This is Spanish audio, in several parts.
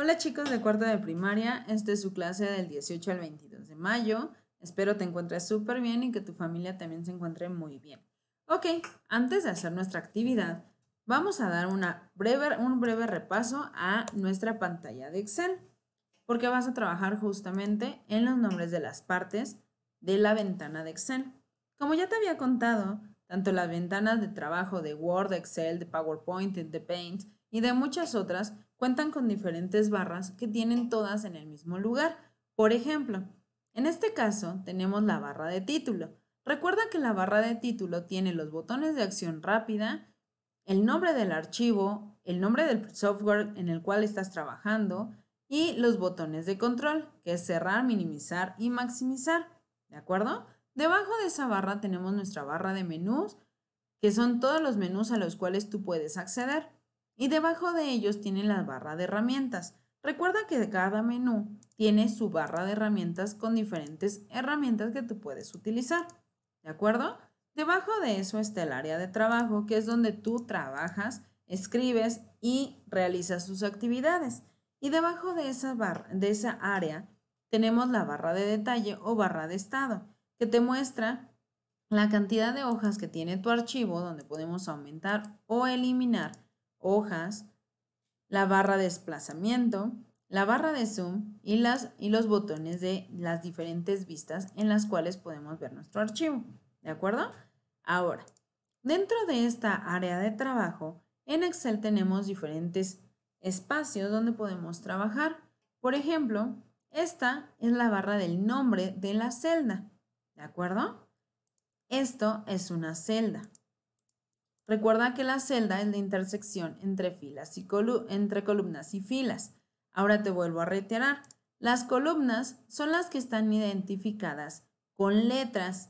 Hola chicos de cuarto de primaria, esta es su clase del 18 al 22 de mayo. Espero te encuentres súper bien y que tu familia también se encuentre muy bien. Ok, antes de hacer nuestra actividad, vamos a dar una breve, un breve repaso a nuestra pantalla de Excel, porque vas a trabajar justamente en los nombres de las partes de la ventana de Excel. Como ya te había contado, tanto las ventanas de trabajo de Word, Excel, de PowerPoint, de Paint, y de muchas otras cuentan con diferentes barras que tienen todas en el mismo lugar. Por ejemplo, en este caso tenemos la barra de título. Recuerda que la barra de título tiene los botones de acción rápida, el nombre del archivo, el nombre del software en el cual estás trabajando y los botones de control, que es cerrar, minimizar y maximizar. ¿De acuerdo? Debajo de esa barra tenemos nuestra barra de menús, que son todos los menús a los cuales tú puedes acceder y debajo de ellos tienen la barra de herramientas. Recuerda que cada menú tiene su barra de herramientas con diferentes herramientas que tú puedes utilizar. ¿De acuerdo? Debajo de eso está el área de trabajo, que es donde tú trabajas, escribes y realizas tus actividades. Y debajo de esa, barra, de esa área tenemos la barra de detalle o barra de estado, que te muestra la cantidad de hojas que tiene tu archivo, donde podemos aumentar o eliminar hojas, la barra de desplazamiento, la barra de zoom y, las, y los botones de las diferentes vistas en las cuales podemos ver nuestro archivo. ¿De acuerdo? Ahora, dentro de esta área de trabajo, en Excel tenemos diferentes espacios donde podemos trabajar. Por ejemplo, esta es la barra del nombre de la celda. ¿De acuerdo? Esto es una celda. Recuerda que la celda es la intersección entre, filas y entre columnas y filas. Ahora te vuelvo a reiterar. Las columnas son las que están identificadas con letras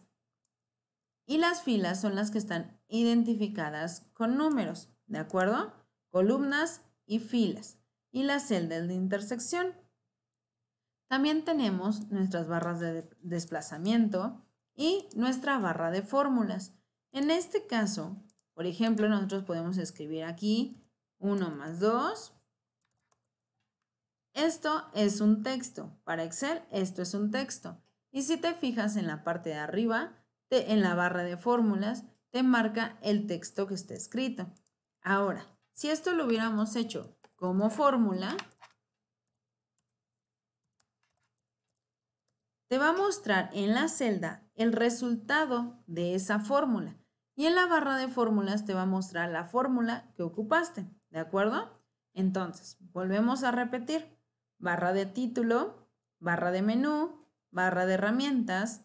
y las filas son las que están identificadas con números, ¿de acuerdo? Columnas y filas. Y la celda es de intersección. También tenemos nuestras barras de desplazamiento y nuestra barra de fórmulas. En este caso, por ejemplo, nosotros podemos escribir aquí 1 más 2. Esto es un texto. Para Excel, esto es un texto. Y si te fijas en la parte de arriba, en la barra de fórmulas, te marca el texto que está escrito. Ahora, si esto lo hubiéramos hecho como fórmula, te va a mostrar en la celda el resultado de esa fórmula y en la barra de fórmulas te va a mostrar la fórmula que ocupaste, ¿de acuerdo? Entonces, volvemos a repetir. Barra de título, barra de menú, barra de herramientas,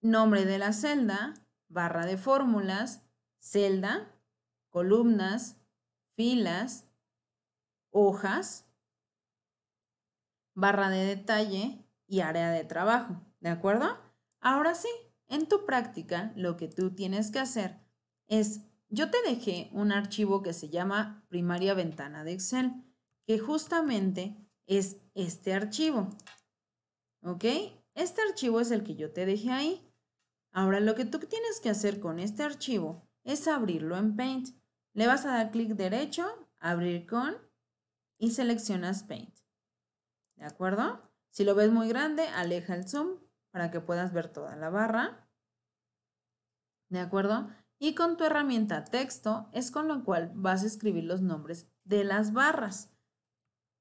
nombre de la celda, barra de fórmulas, celda, columnas, filas, hojas, barra de detalle y área de trabajo. ¿De acuerdo? Ahora sí, en tu práctica, lo que tú tienes que hacer es, yo te dejé un archivo que se llama primaria ventana de Excel, que justamente es este archivo. ¿Ok? Este archivo es el que yo te dejé ahí. Ahora lo que tú tienes que hacer con este archivo es abrirlo en Paint. Le vas a dar clic derecho, abrir con y seleccionas Paint. ¿De acuerdo? Si lo ves muy grande, aleja el zoom para que puedas ver toda la barra. ¿De acuerdo? Y con tu herramienta texto es con lo cual vas a escribir los nombres de las barras.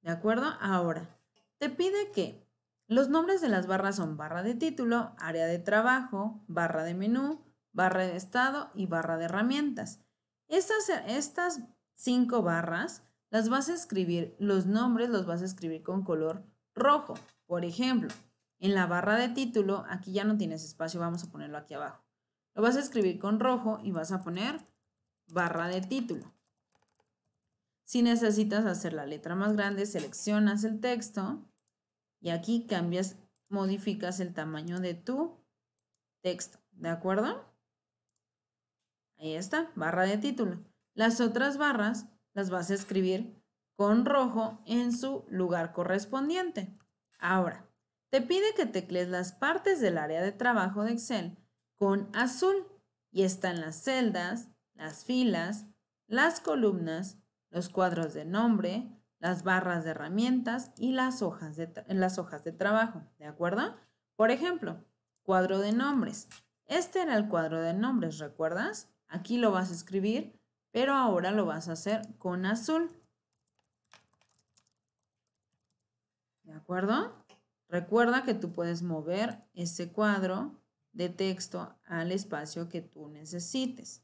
¿De acuerdo? Ahora, te pide que los nombres de las barras son barra de título, área de trabajo, barra de menú, barra de estado y barra de herramientas. Estas, estas cinco barras las vas a escribir, los nombres los vas a escribir con color rojo. Por ejemplo, en la barra de título, aquí ya no tienes espacio, vamos a ponerlo aquí abajo. Lo vas a escribir con rojo y vas a poner barra de título. Si necesitas hacer la letra más grande, seleccionas el texto y aquí cambias, modificas el tamaño de tu texto, ¿de acuerdo? Ahí está, barra de título. Las otras barras las vas a escribir con rojo en su lugar correspondiente. Ahora, te pide que tecles las partes del área de trabajo de Excel con azul y están las celdas, las filas, las columnas, los cuadros de nombre, las barras de herramientas y las hojas de, las hojas de trabajo, ¿de acuerdo? Por ejemplo, cuadro de nombres. Este era el cuadro de nombres, ¿recuerdas? Aquí lo vas a escribir, pero ahora lo vas a hacer con azul. ¿De acuerdo? Recuerda que tú puedes mover ese cuadro de texto al espacio que tú necesites.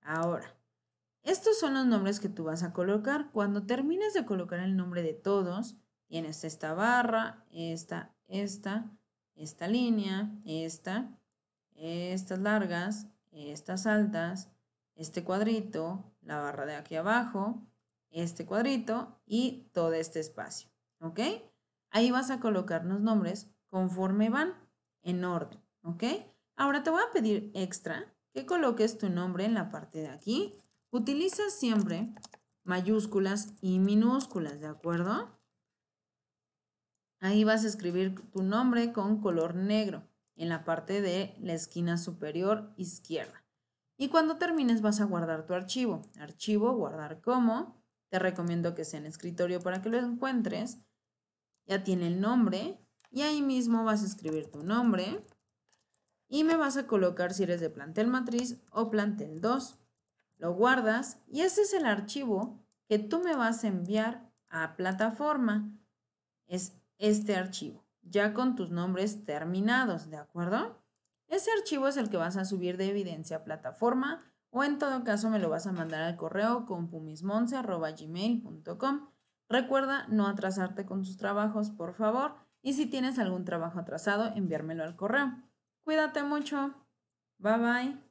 Ahora, estos son los nombres que tú vas a colocar. Cuando termines de colocar el nombre de todos, tienes esta barra, esta, esta, esta línea, esta, estas largas, estas altas, este cuadrito, la barra de aquí abajo, este cuadrito y todo este espacio. ¿Ok? Ahí vas a colocar los nombres conforme van, en orden, ¿ok? Ahora te voy a pedir extra que coloques tu nombre en la parte de aquí. Utiliza siempre mayúsculas y minúsculas, ¿de acuerdo? Ahí vas a escribir tu nombre con color negro en la parte de la esquina superior izquierda. Y cuando termines vas a guardar tu archivo. Archivo, guardar como. Te recomiendo que sea en escritorio para que lo encuentres ya tiene el nombre y ahí mismo vas a escribir tu nombre y me vas a colocar si eres de plantel matriz o plantel 2. Lo guardas y ese es el archivo que tú me vas a enviar a plataforma. Es este archivo, ya con tus nombres terminados, ¿de acuerdo? Ese archivo es el que vas a subir de evidencia a plataforma o en todo caso me lo vas a mandar al correo compumismonce.gmail.com Recuerda no atrasarte con tus trabajos, por favor, y si tienes algún trabajo atrasado, enviármelo al correo. Cuídate mucho. Bye bye.